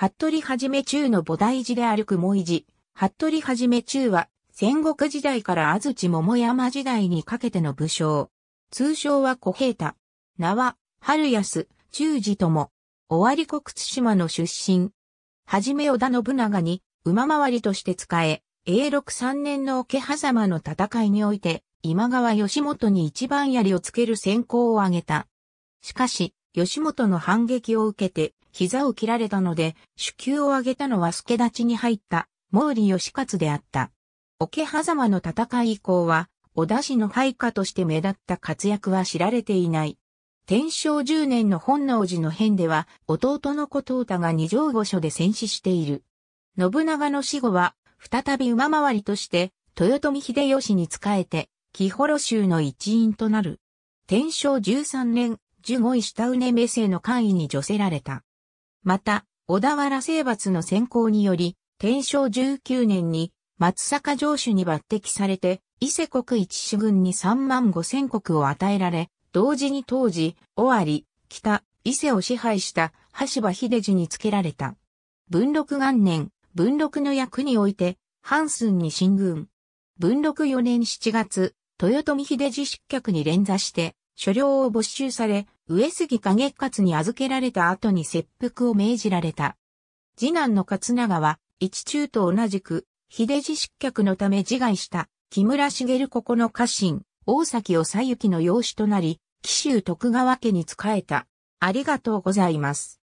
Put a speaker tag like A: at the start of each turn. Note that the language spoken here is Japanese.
A: 服部はじめ中の菩提寺で歩く萌寺。服部はじめ中は、戦国時代から安土桃山時代にかけての武将。通称は小平太。名は、春安、中寺とも、尾張国津島の出身。はじめ織田信長に、馬回りとして使え、永禄三年の桶狭間の戦いにおいて、今川義元に一番槍をつける先行を挙げた。しかし、義元の反撃を受けて、膝を切られたので、主球を上げたのは助立ちに入った毛利義勝であった。桶狭間の戦い以降は、小田氏の配下として目立った活躍は知られていない。天正10年の本能寺の変では、弟の小藤太が二条御所で戦死している。信長の死後は、再び馬回りとして、豊臣秀吉に仕えて、木幌州の一員となる。天正13年、十五位下畝目生の官位に除せられた。また、小田原征伐の先行により、天正19年に松坂城主に抜擢されて、伊勢国一主軍に3万5千国を与えられ、同時に当時、尾張、北、伊勢を支配した羽柴秀治につけられた。文禄元年、文禄の役において、ス寸に進軍。文禄4年7月、豊臣秀治失脚に連座して、所領を没収され、上杉景勝に預けられた後に切腹を命じられた。次男の勝長は、一中と同じく、秀治失脚のため自害した、木村茂ここの家臣、大崎を左行の養子となり、紀州徳川家に仕えた。ありがとうございます。